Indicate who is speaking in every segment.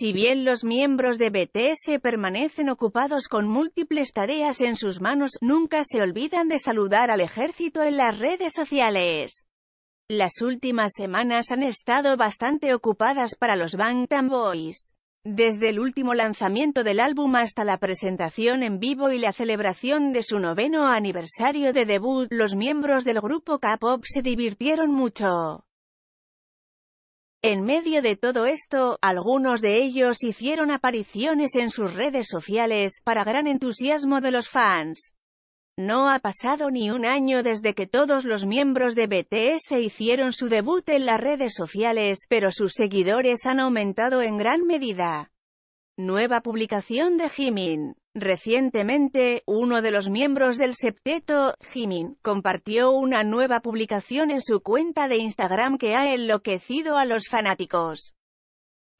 Speaker 1: Si bien los miembros de BTS permanecen ocupados con múltiples tareas en sus manos, nunca se olvidan de saludar al ejército en las redes sociales. Las últimas semanas han estado bastante ocupadas para los Bangtan Boys. Desde el último lanzamiento del álbum hasta la presentación en vivo y la celebración de su noveno aniversario de debut, los miembros del grupo K-pop se divirtieron mucho. En medio de todo esto, algunos de ellos hicieron apariciones en sus redes sociales, para gran entusiasmo de los fans. No ha pasado ni un año desde que todos los miembros de BTS hicieron su debut en las redes sociales, pero sus seguidores han aumentado en gran medida. Nueva publicación de Jimin Recientemente, uno de los miembros del septeto, Jimin, compartió una nueva publicación en su cuenta de Instagram que ha enloquecido a los fanáticos.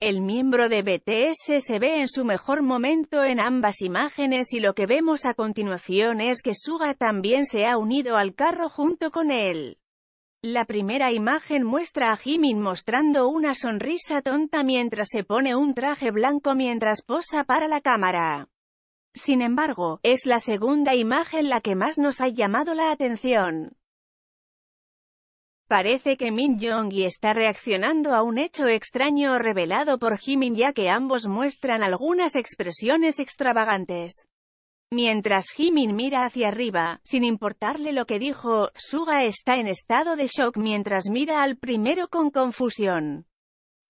Speaker 1: El miembro de BTS se ve en su mejor momento en ambas imágenes y lo que vemos a continuación es que Suga también se ha unido al carro junto con él. La primera imagen muestra a Jimin mostrando una sonrisa tonta mientras se pone un traje blanco mientras posa para la cámara. Sin embargo, es la segunda imagen la que más nos ha llamado la atención. Parece que Min jong y está reaccionando a un hecho extraño revelado por Jimin ya que ambos muestran algunas expresiones extravagantes. Mientras Jimin mira hacia arriba, sin importarle lo que dijo, Suga está en estado de shock mientras mira al primero con confusión.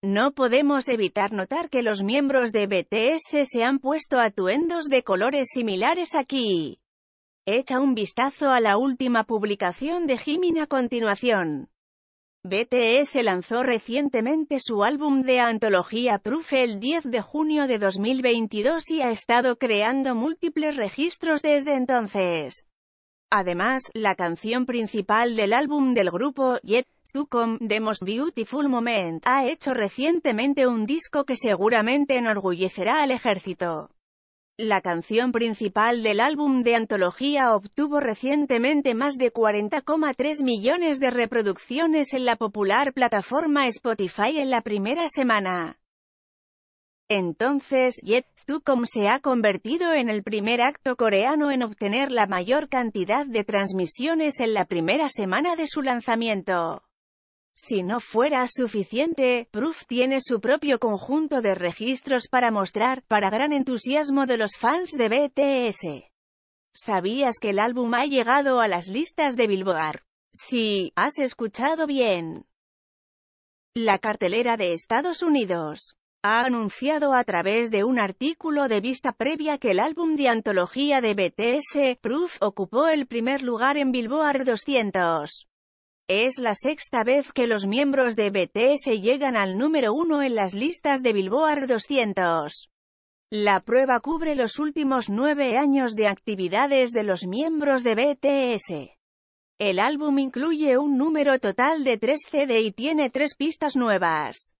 Speaker 1: No podemos evitar notar que los miembros de BTS se han puesto atuendos de colores similares aquí. Echa un vistazo a la última publicación de Jimin a continuación. BTS lanzó recientemente su álbum de antología Proof el 10 de junio de 2022 y ha estado creando múltiples registros desde entonces. Además, la canción principal del álbum del grupo, Yet Stucom The Most Beautiful Moment, ha hecho recientemente un disco que seguramente enorgullecerá al ejército. La canción principal del álbum de antología obtuvo recientemente más de 40,3 millones de reproducciones en la popular plataforma Spotify en la primera semana. Entonces Jet Come se ha convertido en el primer acto coreano en obtener la mayor cantidad de transmisiones en la primera semana de su lanzamiento. Si no fuera suficiente, Proof tiene su propio conjunto de registros para mostrar, para gran entusiasmo de los fans de BTS. ¿Sabías que el álbum ha llegado a las listas de Billboard? Sí, has escuchado bien. La cartelera de Estados Unidos ha anunciado a través de un artículo de vista previa que el álbum de antología de BTS, Proof, ocupó el primer lugar en Billboard 200. Es la sexta vez que los miembros de BTS llegan al número uno en las listas de Billboard 200. La prueba cubre los últimos nueve años de actividades de los miembros de BTS. El álbum incluye un número total de tres CD y tiene tres pistas nuevas.